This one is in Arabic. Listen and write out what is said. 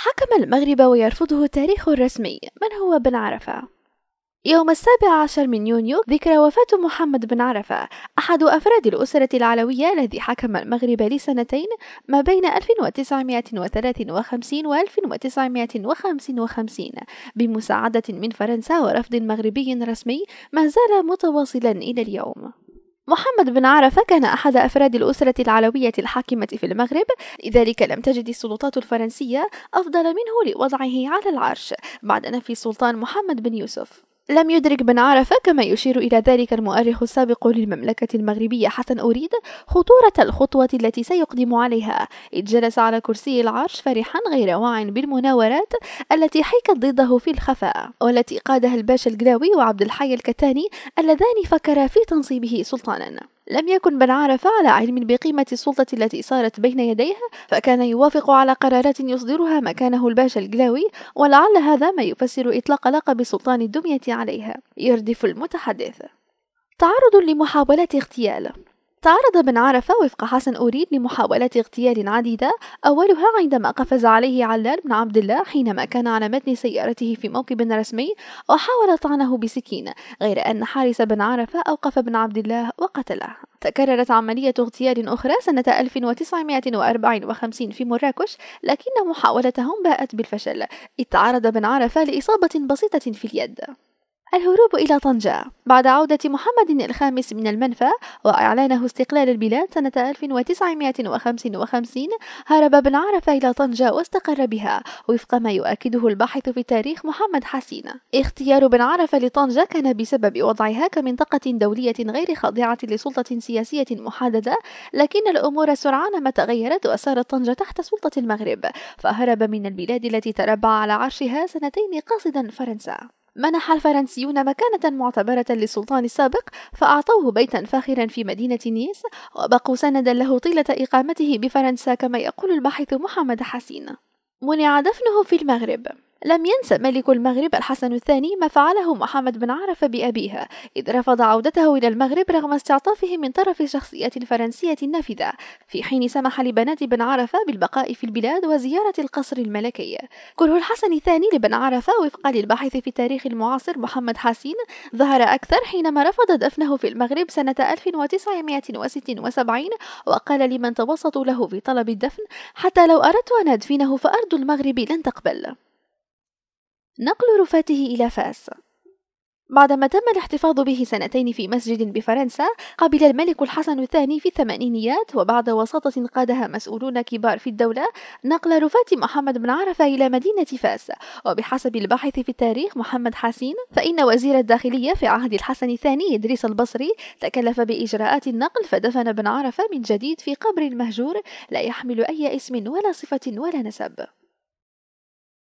حكم المغرب ويرفضه تاريخ رسمي من هو بن عرفة يوم السابع عشر من يونيو ذكرى وفاة محمد بن عرفة أحد أفراد الأسرة العلوية الذي حكم المغرب لسنتين ما بين 1953 و 1955 بمساعدة من فرنسا ورفض مغربي رسمي ما زال متواصلا إلى اليوم محمد بن عرفة كان أحد أفراد الأسرة العلوية الحاكمة في المغرب لذلك لم تجد السلطات الفرنسية أفضل منه لوضعه على العرش بعد نفي السلطان محمد بن يوسف لم يدرك بن عرفة كما يشير إلى ذلك المؤرخ السابق للمملكة المغربية حسن أريد خطورة الخطوة التي سيقدم عليها إذ جلس على كرسي العرش فرحا غير واع بالمناورات التي حيكت ضده في الخفاء والتي قادها الباشا القلاوي وعبد الحي الكتاني اللذان فكرا في تنصيبه سلطانا لم يكن بن عارف على علم بقيمة السلطة التي صارت بين يديه فكان يوافق على قرارات يصدرها مكانه الباشا الجلاوي ولعل هذا ما يفسر إطلاق لقب سلطان الدمية عليها يردف المتحدث تعرض لمحاولات اغتيال تعرض بن عرفة وفق حسن أوريد لمحاولات اغتيال عديدة أولها عندما قفز عليه علان بن عبد الله حينما كان على متن سيارته في موكب رسمي وحاول طعنه بسكين غير أن حارس بن عرفة أوقف بن عبد الله وقتله تكررت عملية اغتيال أخرى سنة 1954 في مراكش لكن محاولتهم باءت بالفشل إذ تعرض بن عرفة لإصابة بسيطة في اليد الهروب إلى طنجة بعد عودة محمد الخامس من المنفى وإعلانه استقلال البلاد سنة 1955 هرب بن عرفة إلى طنجة واستقر بها وفق ما يؤكده الباحث في التاريخ محمد حسين اختيار بن عرفة لطنجة كان بسبب وضعها كمنطقة دولية غير خاضعة لسلطة سياسية محددة لكن الأمور سرعان ما تغيرت وصارت طنجة تحت سلطة المغرب فهرب من البلاد التي تربع على عرشها سنتين قاصدا فرنسا منح الفرنسيون مكانة معتبرة للسلطان السابق فأعطوه بيتا فاخرا في مدينة نيس وبقوا سندا له طيلة إقامته بفرنسا كما يقول الباحث محمد حسين منع دفنه في المغرب لم ينس ملك المغرب الحسن الثاني ما فعله محمد بن عرفة بأبيها إذ رفض عودته إلى المغرب رغم استعطافه من طرف شخصيات فرنسية نافذة في حين سمح لبنات بن عرفة بالبقاء في البلاد وزيارة القصر الملكي كره الحسن الثاني لبن عرفة وفقا للباحث في التاريخ المعاصر محمد حسين ظهر أكثر حينما رفض دفنه في المغرب سنة 1976 وقال لمن توسطوا له في طلب الدفن حتى لو أردت أن أدفنه فأرض المغرب لن تقبل نقل رفاته إلى فاس بعدما تم الاحتفاظ به سنتين في مسجد بفرنسا قبل الملك الحسن الثاني في الثمانينيات وبعد وساطة قادها مسؤولون كبار في الدولة نقل رفات محمد بن عرفة إلى مدينة فاس وبحسب الباحث في التاريخ محمد حسين فإن وزير الداخلية في عهد الحسن الثاني إدريس البصري تكلف بإجراءات النقل فدفن بن عرفة من جديد في قبر مهجور لا يحمل أي اسم ولا صفة ولا نسب